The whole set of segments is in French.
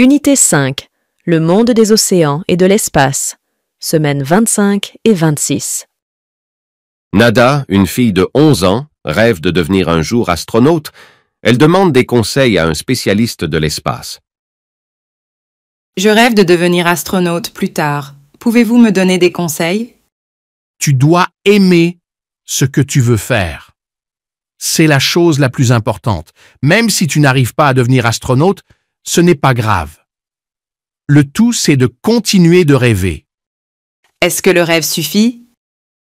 Unité 5. Le monde des océans et de l'espace. Semaines 25 et 26. Nada, une fille de 11 ans, rêve de devenir un jour astronaute. Elle demande des conseils à un spécialiste de l'espace. Je rêve de devenir astronaute plus tard. Pouvez-vous me donner des conseils Tu dois aimer ce que tu veux faire. C'est la chose la plus importante. Même si tu n'arrives pas à devenir astronaute, ce n'est pas grave. Le tout, c'est de continuer de rêver. Est-ce que le rêve suffit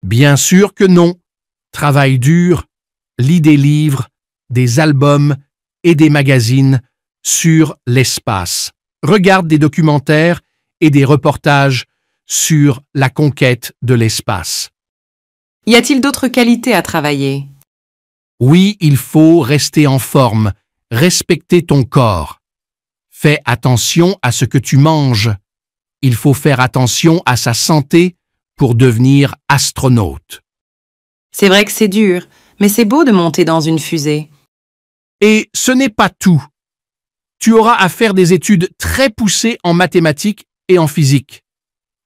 Bien sûr que non. Travail dur, lis des livres, des albums et des magazines sur l'espace. Regarde des documentaires et des reportages sur la conquête de l'espace. Y a-t-il d'autres qualités à travailler Oui, il faut rester en forme, respecter ton corps. Fais attention à ce que tu manges. Il faut faire attention à sa santé pour devenir astronaute. C'est vrai que c'est dur, mais c'est beau de monter dans une fusée. Et ce n'est pas tout. Tu auras à faire des études très poussées en mathématiques et en physique.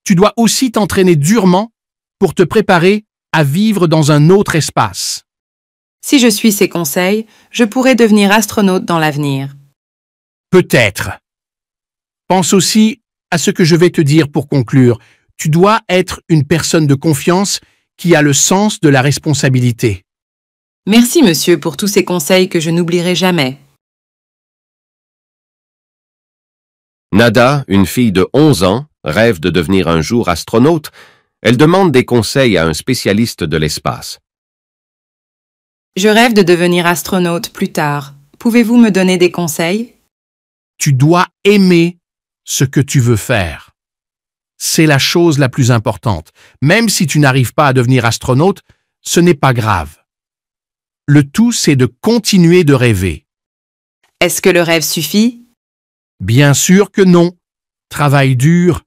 Tu dois aussi t'entraîner durement pour te préparer à vivre dans un autre espace. Si je suis ces conseils, je pourrai devenir astronaute dans l'avenir. Peut-être. Pense aussi à ce que je vais te dire pour conclure. Tu dois être une personne de confiance qui a le sens de la responsabilité. Merci, monsieur, pour tous ces conseils que je n'oublierai jamais. Nada, une fille de 11 ans, rêve de devenir un jour astronaute. Elle demande des conseils à un spécialiste de l'espace. Je rêve de devenir astronaute plus tard. Pouvez-vous me donner des conseils tu dois aimer ce que tu veux faire. C'est la chose la plus importante. Même si tu n'arrives pas à devenir astronaute, ce n'est pas grave. Le tout, c'est de continuer de rêver. Est-ce que le rêve suffit Bien sûr que non. Travaille dur,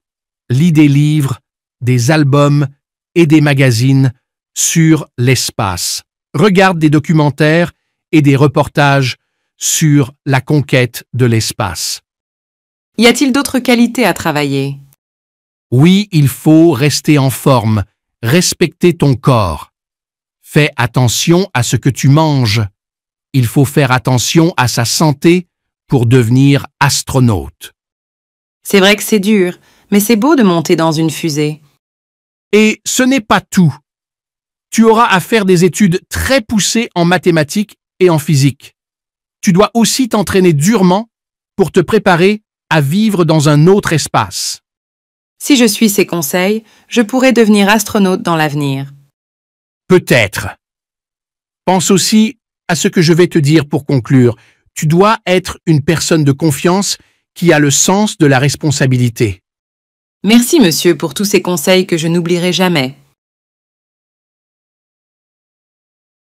lis des livres, des albums et des magazines sur l'espace. Regarde des documentaires et des reportages sur la conquête de l'espace. Y a-t-il d'autres qualités à travailler Oui, il faut rester en forme, respecter ton corps. Fais attention à ce que tu manges. Il faut faire attention à sa santé pour devenir astronaute. C'est vrai que c'est dur, mais c'est beau de monter dans une fusée. Et ce n'est pas tout. Tu auras à faire des études très poussées en mathématiques et en physique tu dois aussi t'entraîner durement pour te préparer à vivre dans un autre espace. Si je suis ces conseils, je pourrais devenir astronaute dans l'avenir. Peut-être. Pense aussi à ce que je vais te dire pour conclure. Tu dois être une personne de confiance qui a le sens de la responsabilité. Merci monsieur pour tous ces conseils que je n'oublierai jamais.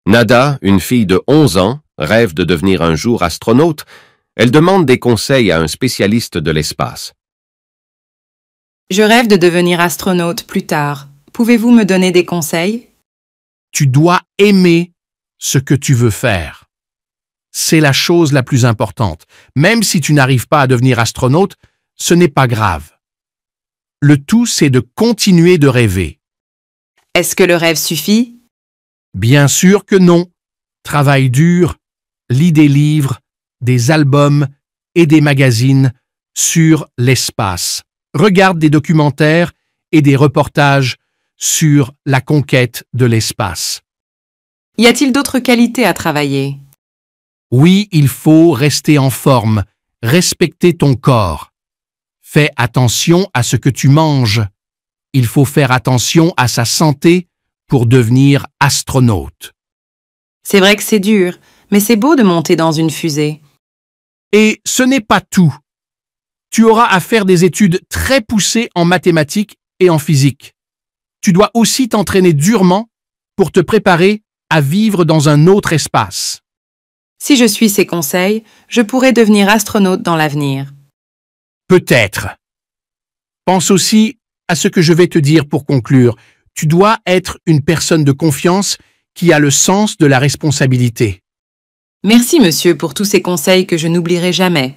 Nada, une fille de 11 ans, rêve de devenir un jour astronaute, elle demande des conseils à un spécialiste de l'espace. Je rêve de devenir astronaute plus tard. Pouvez-vous me donner des conseils Tu dois aimer ce que tu veux faire. C'est la chose la plus importante. Même si tu n'arrives pas à devenir astronaute, ce n'est pas grave. Le tout, c'est de continuer de rêver. Est-ce que le rêve suffit Bien sûr que non. Travail dur, lit des livres, des albums et des magazines sur l'espace, regarde des documentaires et des reportages sur la conquête de l'espace. Y a-t-il d'autres qualités à travailler Oui, il faut rester en forme, respecter ton corps. Fais attention à ce que tu manges. Il faut faire attention à sa santé pour devenir astronaute. C'est vrai que c'est dur, mais c'est beau de monter dans une fusée. Et ce n'est pas tout. Tu auras à faire des études très poussées en mathématiques et en physique. Tu dois aussi t'entraîner durement pour te préparer à vivre dans un autre espace. Si je suis ses conseils, je pourrais devenir astronaute dans l'avenir. Peut-être. Pense aussi à ce que je vais te dire pour conclure. Tu dois être une personne de confiance qui a le sens de la responsabilité. Merci, monsieur, pour tous ces conseils que je n'oublierai jamais.